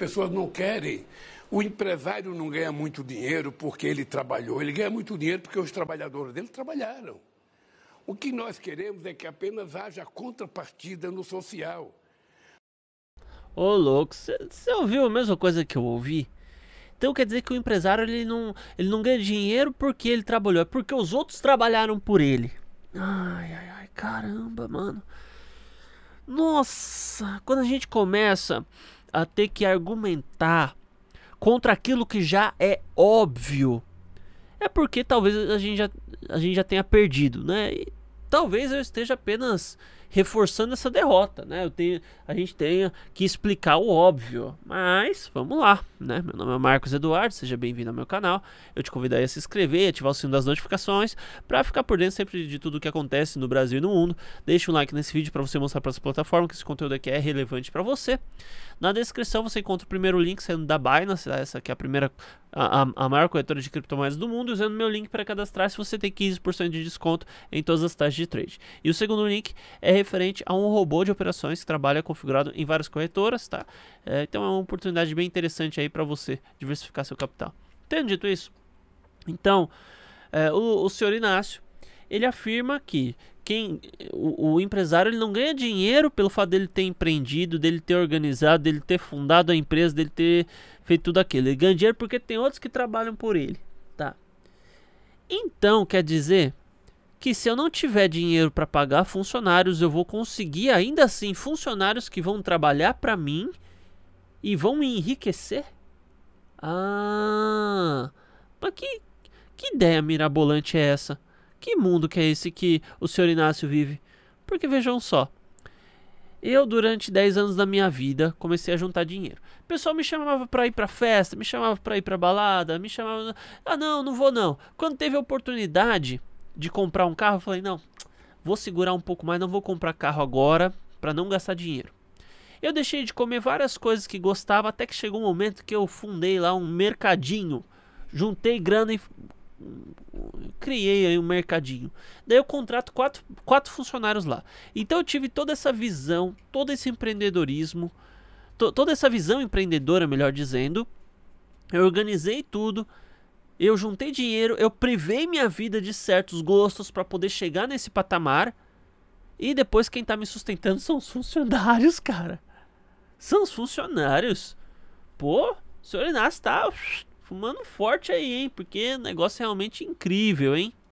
pessoas não querem. O empresário não ganha muito dinheiro porque ele trabalhou, ele ganha muito dinheiro porque os trabalhadores dele trabalharam. O que nós queremos é que apenas haja contrapartida no social. Ô louco, você ouviu a mesma coisa que eu ouvi? Então quer dizer que o empresário ele não, ele não ganha dinheiro porque ele trabalhou, é porque os outros trabalharam por ele. Ai, ai, ai, caramba, mano. Nossa, quando a gente começa a ter que argumentar contra aquilo que já é óbvio, é porque talvez a gente já, a gente já tenha perdido, né? E talvez eu esteja apenas reforçando essa derrota, né? Eu tenho, a gente tenha que explicar o óbvio, mas vamos lá, né? Meu nome é Marcos Eduardo, seja bem-vindo ao meu canal. Eu te convido a se inscrever, ativar o sino das notificações para ficar por dentro sempre de tudo o que acontece no Brasil e no mundo. Deixe um like nesse vídeo para você mostrar para essa plataforma que esse conteúdo aqui é relevante para você. Na descrição você encontra o primeiro link saindo da Binance, essa aqui é a primeira a, a, maior corretora de criptomoedas do mundo, usando meu link para cadastrar-se, você tem 15% de desconto em todas as taxas de trade. E o segundo link é referente a um robô de operações que trabalha configurado em várias corretoras, tá? É, então é uma oportunidade bem interessante aí para você diversificar seu capital. Tendo dito isso, então, é, o, o senhor Inácio, ele afirma que quem o, o, empresário ele não ganha dinheiro pelo fato dele ter empreendido, dele ter organizado, dele ter fundado a empresa, dele ter feito tudo aquilo. Ele ganha dinheiro porque tem outros que trabalham por ele, tá? Então, quer dizer que se eu não tiver dinheiro para pagar funcionários, eu vou conseguir ainda assim funcionários que vão trabalhar para mim e vão me enriquecer? Ah, mas que, que ideia mirabolante é essa? Que mundo que é esse que o senhor Inácio vive? Porque vejam só. Eu, durante 10 anos da minha vida, comecei a juntar dinheiro. O pessoal me chamava para ir pra festa, me chamava para ir pra balada, me chamava. Ah, não, não vou não. Quando teve a oportunidade de comprar um carro, eu falei: não, vou segurar um pouco mais, não vou comprar carro agora para não gastar dinheiro. Eu deixei de comer várias coisas que gostava, até que chegou um momento que eu fundei lá um mercadinho. Juntei grana e criei aí um mercadinho. Daí eu contrato quatro, quatro funcionários lá. Então eu tive toda essa visão, todo esse empreendedorismo, to, toda essa visão empreendedora, melhor dizendo. Eu organizei tudo, eu juntei dinheiro, eu privei minha vida de certos gostos para poder chegar nesse patamar. E depois quem tá me sustentando são os funcionários, cara. São os funcionários. Pô, o senhor Inácio tá Fumando forte aí, hein? Porque negócio é realmente incrível, hein?